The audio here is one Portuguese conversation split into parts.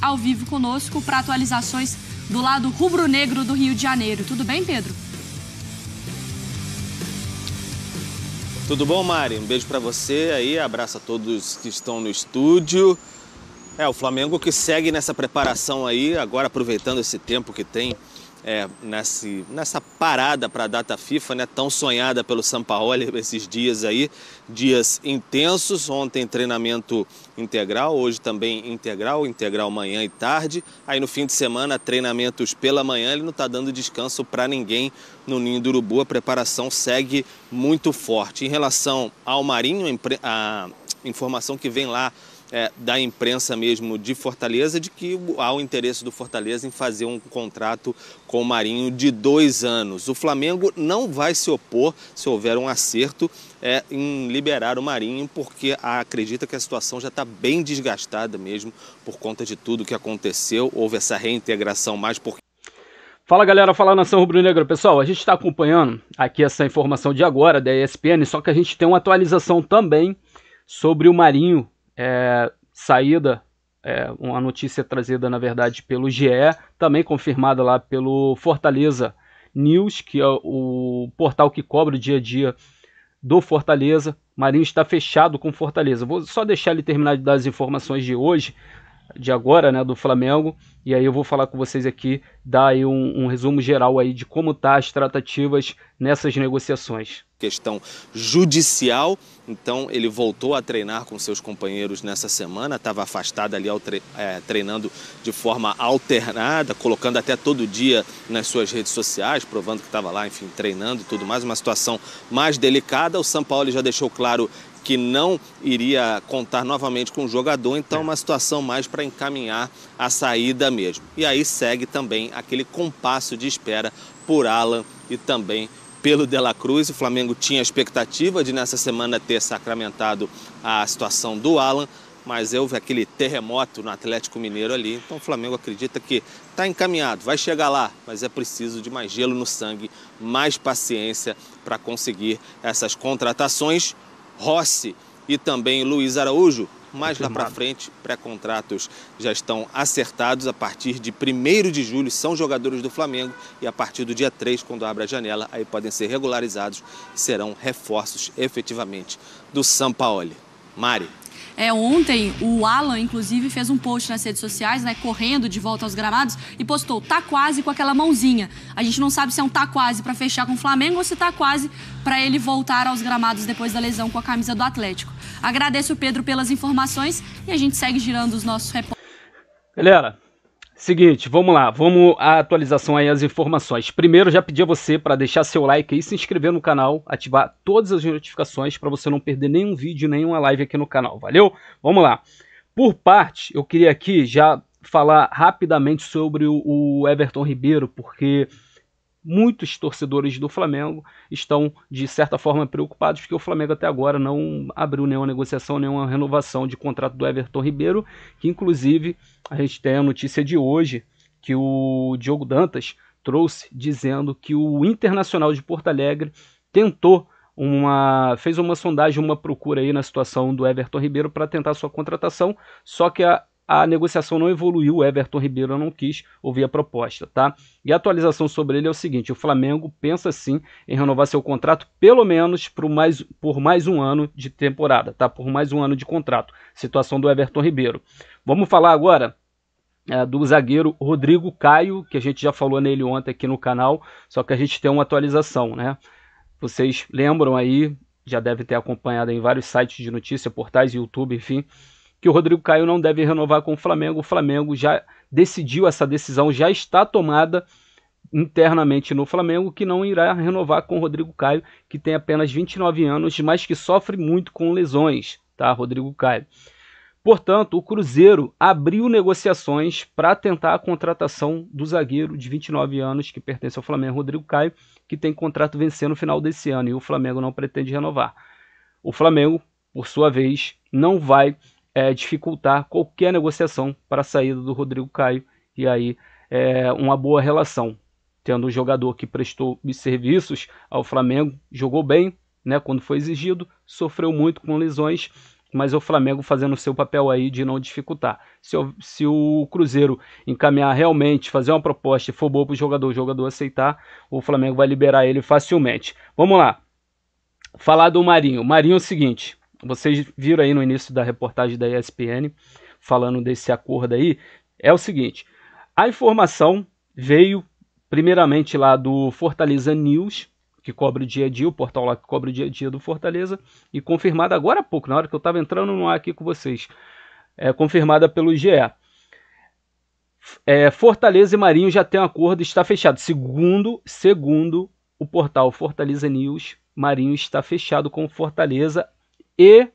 ao vivo conosco para atualizações do lado rubro-negro do Rio de Janeiro. Tudo bem, Pedro? Tudo bom, Mari? Um beijo para você aí, abraço a todos que estão no estúdio. É, o Flamengo que segue nessa preparação aí, agora aproveitando esse tempo que tem é, nesse, nessa parada para a data FIFA, né, tão sonhada pelo Sampaoli esses dias aí, dias intensos, ontem treinamento integral, hoje também integral, integral manhã e tarde, aí no fim de semana treinamentos pela manhã, ele não está dando descanso para ninguém no Ninho do Urubu, a preparação segue muito forte. Em relação ao Marinho, a informação que vem lá é, da imprensa mesmo de Fortaleza de que há o interesse do Fortaleza em fazer um contrato com o Marinho de dois anos. O Flamengo não vai se opor se houver um acerto é, em liberar o Marinho, porque acredita que a situação já está bem desgastada mesmo por conta de tudo que aconteceu. Houve essa reintegração mais por. Fala galera, fala nação rubro-negra. Pessoal, a gente está acompanhando aqui essa informação de agora da ESPN, só que a gente tem uma atualização também sobre o Marinho é, saída, é, uma notícia trazida, na verdade, pelo GE, também confirmada lá pelo Fortaleza News, que é o portal que cobre o dia a dia do Fortaleza. Marinho está fechado com Fortaleza. Vou só deixar ele terminar de dar as informações de hoje de agora, né, do Flamengo, e aí eu vou falar com vocês aqui, dar aí um, um resumo geral aí de como tá as tratativas nessas negociações. Questão judicial, então ele voltou a treinar com seus companheiros nessa semana, estava afastado ali, tre é, treinando de forma alternada, colocando até todo dia nas suas redes sociais, provando que estava lá, enfim, treinando e tudo mais, uma situação mais delicada. O São Paulo já deixou claro que não iria contar novamente com o jogador, então é. uma situação mais para encaminhar a saída mesmo. E aí segue também aquele compasso de espera por Alan e também pelo Dela Cruz. O Flamengo tinha a expectativa de nessa semana ter sacramentado a situação do Alan, mas houve aquele terremoto no Atlético Mineiro ali. Então o Flamengo acredita que está encaminhado, vai chegar lá, mas é preciso de mais gelo no sangue, mais paciência para conseguir essas contratações. Rossi e também Luiz Araújo. Mas lá para frente, pré-contratos já estão acertados. A partir de 1 de julho, são jogadores do Flamengo. E a partir do dia 3, quando abre a janela, aí podem ser regularizados. Serão reforços efetivamente do Sampaoli. Mari. É, ontem, o Alan, inclusive, fez um post nas redes sociais, né, correndo de volta aos gramados e postou, tá quase com aquela mãozinha. A gente não sabe se é um tá quase para fechar com o Flamengo ou se tá quase para ele voltar aos gramados depois da lesão com a camisa do Atlético. Agradeço o Pedro pelas informações e a gente segue girando os nossos repórteres. Galera, Seguinte, vamos lá, vamos à atualização aí, as informações. Primeiro, já pedi a você para deixar seu like e se inscrever no canal, ativar todas as notificações para você não perder nenhum vídeo, nenhuma live aqui no canal, valeu? Vamos lá. Por parte, eu queria aqui já falar rapidamente sobre o Everton Ribeiro, porque muitos torcedores do Flamengo estão, de certa forma, preocupados, porque o Flamengo até agora não abriu nenhuma negociação, nenhuma renovação de contrato do Everton Ribeiro, que inclusive a gente tem a notícia de hoje que o Diogo Dantas trouxe dizendo que o Internacional de Porto Alegre tentou uma fez uma sondagem, uma procura aí na situação do Everton Ribeiro para tentar sua contratação, só que a a negociação não evoluiu, o Everton Ribeiro não quis ouvir a proposta, tá? E a atualização sobre ele é o seguinte: o Flamengo pensa sim em renovar seu contrato pelo menos por mais, por mais um ano de temporada, tá? Por mais um ano de contrato. Situação do Everton Ribeiro. Vamos falar agora é, do zagueiro Rodrigo Caio, que a gente já falou nele ontem aqui no canal, só que a gente tem uma atualização, né? Vocês lembram aí, já deve ter acompanhado em vários sites de notícia, portais, YouTube, enfim que o Rodrigo Caio não deve renovar com o Flamengo. O Flamengo já decidiu essa decisão, já está tomada internamente no Flamengo, que não irá renovar com o Rodrigo Caio, que tem apenas 29 anos, mas que sofre muito com lesões, tá, Rodrigo Caio. Portanto, o Cruzeiro abriu negociações para tentar a contratação do zagueiro de 29 anos que pertence ao Flamengo, Rodrigo Caio, que tem contrato vencendo no final desse ano e o Flamengo não pretende renovar. O Flamengo, por sua vez, não vai é, dificultar qualquer negociação para a saída do Rodrigo Caio e aí é, uma boa relação. Tendo um jogador que prestou serviços ao Flamengo, jogou bem né, quando foi exigido, sofreu muito com lesões, mas o Flamengo fazendo o seu papel aí de não dificultar. Se, o se o Cruzeiro encaminhar realmente, fazer uma proposta e for boa para o jogador, o jogador aceitar, o Flamengo vai liberar ele facilmente. Vamos lá. Falar do Marinho. Marinho é o seguinte: vocês viram aí no início da reportagem da ESPN falando desse acordo aí, é o seguinte: a informação veio primeiramente lá do Fortaleza News, que cobre o dia a dia, o portal lá que cobre o dia a dia do Fortaleza, e confirmada agora há pouco, na hora que eu estava entrando no ar aqui com vocês, é, confirmada pelo GE. É, Fortaleza e Marinho já tem um acordo, está fechado. Segundo, segundo o portal Fortaleza News, Marinho está fechado com Fortaleza e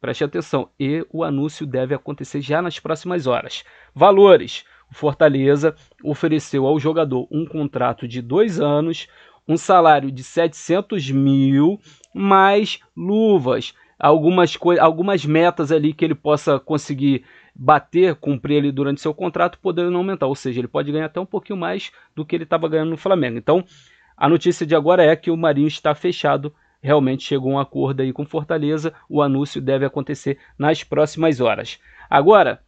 Preste atenção, e o anúncio deve acontecer já nas próximas horas. Valores: o Fortaleza ofereceu ao jogador um contrato de dois anos, um salário de 700 mil, mais luvas, algumas, algumas metas ali que ele possa conseguir bater, cumprir ali durante seu contrato, podendo aumentar. Ou seja, ele pode ganhar até um pouquinho mais do que ele estava ganhando no Flamengo. Então, a notícia de agora é que o Marinho está fechado realmente chegou a um acordo aí com Fortaleza. O anúncio deve acontecer nas próximas horas. Agora,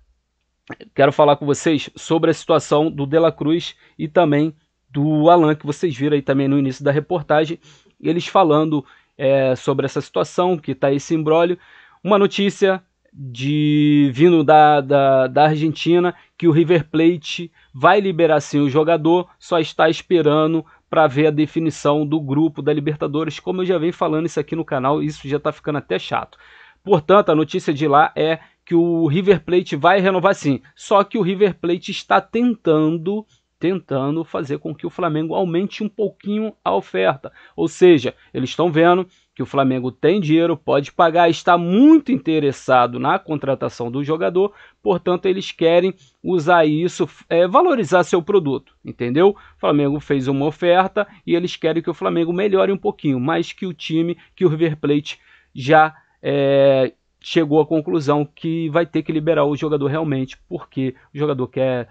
quero falar com vocês sobre a situação do De La Cruz e também do Alan, que vocês viram aí também no início da reportagem, eles falando é, sobre essa situação, que está esse imbróglio. Uma notícia de vindo da, da, da, Argentina que o River Plate vai liberar sim o jogador, só está esperando para ver a definição do grupo da Libertadores. Como eu já venho falando isso aqui no canal, isso já está ficando até chato. Portanto, a notícia de lá é que o River Plate vai renovar sim. Só que o River Plate está tentando tentando fazer com que o Flamengo aumente um pouquinho a oferta. Ou seja, eles estão vendo que o Flamengo tem dinheiro, pode pagar, está muito interessado na contratação do jogador, portanto, eles querem usar isso, é, valorizar seu produto, entendeu? O Flamengo fez uma oferta e eles querem que o Flamengo melhore um pouquinho, mais que o time, que o River Plate já é, chegou à conclusão que vai ter que liberar o jogador realmente, porque o jogador quer,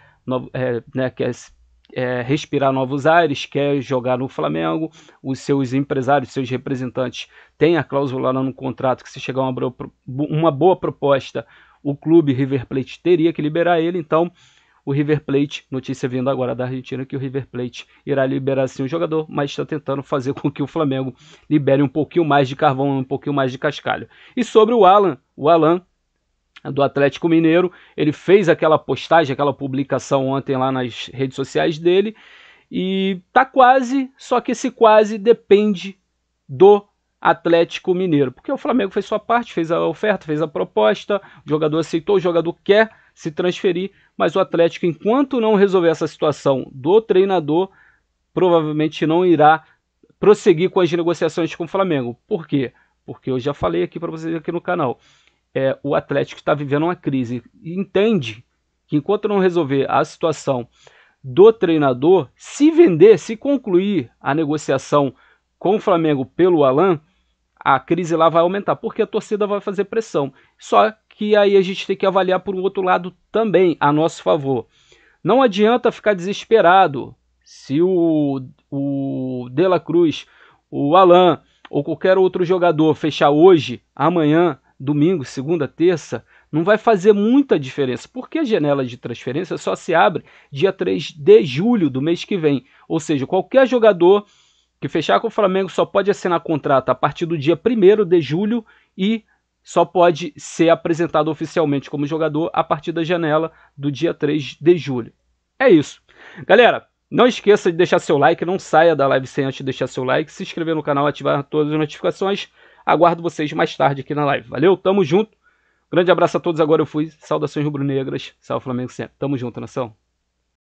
é, né, quer é, respirar novos ares, quer jogar no Flamengo, os seus empresários, seus representantes têm a cláusula lá no contrato que se chegar uma, boa, uma boa proposta, o clube River Plate teria que liberar ele, então o River Plate, notícia vindo agora da Argentina, que o River Plate irá liberar sim o jogador, mas está tentando fazer com que o Flamengo libere um pouquinho mais de carvão, um pouquinho mais de cascalho. E sobre o Alan, o Alan do Atlético Mineiro. Ele fez aquela postagem, aquela publicação ontem lá nas redes sociais dele. E tá quase, só que esse quase depende do Atlético Mineiro. Porque o Flamengo fez sua parte, fez a oferta, fez a proposta, o jogador aceitou, o jogador quer se transferir, mas o Atlético, enquanto não resolver essa situação do treinador, provavelmente não irá prosseguir com as negociações com o Flamengo. Por quê? Porque eu já falei aqui para vocês aqui no canal é, o Atlético está vivendo uma crise. E entende que enquanto não resolver a situação do treinador, se vender, se concluir a negociação com o Flamengo pelo Alan, a crise lá vai aumentar, porque a torcida vai fazer pressão. Só que aí a gente tem que avaliar por um outro lado também, a nosso favor. Não adianta ficar desesperado se o, o De La Cruz, o Alan ou qualquer outro jogador fechar hoje, amanhã, domingo, segunda, terça, não vai fazer muita diferença, porque a janela de transferência só se abre dia 3 de julho do mês que vem. Ou seja, qualquer jogador que fechar com o Flamengo só pode assinar contrato a partir do dia 1 de julho e só pode ser apresentado oficialmente como jogador a partir da janela do dia 3 de julho. É isso. Galera, não esqueça de deixar seu like, não saia da live sem antes de deixar seu like, se inscrever no canal, ativar todas as notificações. Aguardo vocês mais tarde aqui na live. Valeu, tamo junto. Grande abraço a todos. Agora eu fui. Saudações rubro-negras. Salve Flamengo sempre. Tamo junto, nação.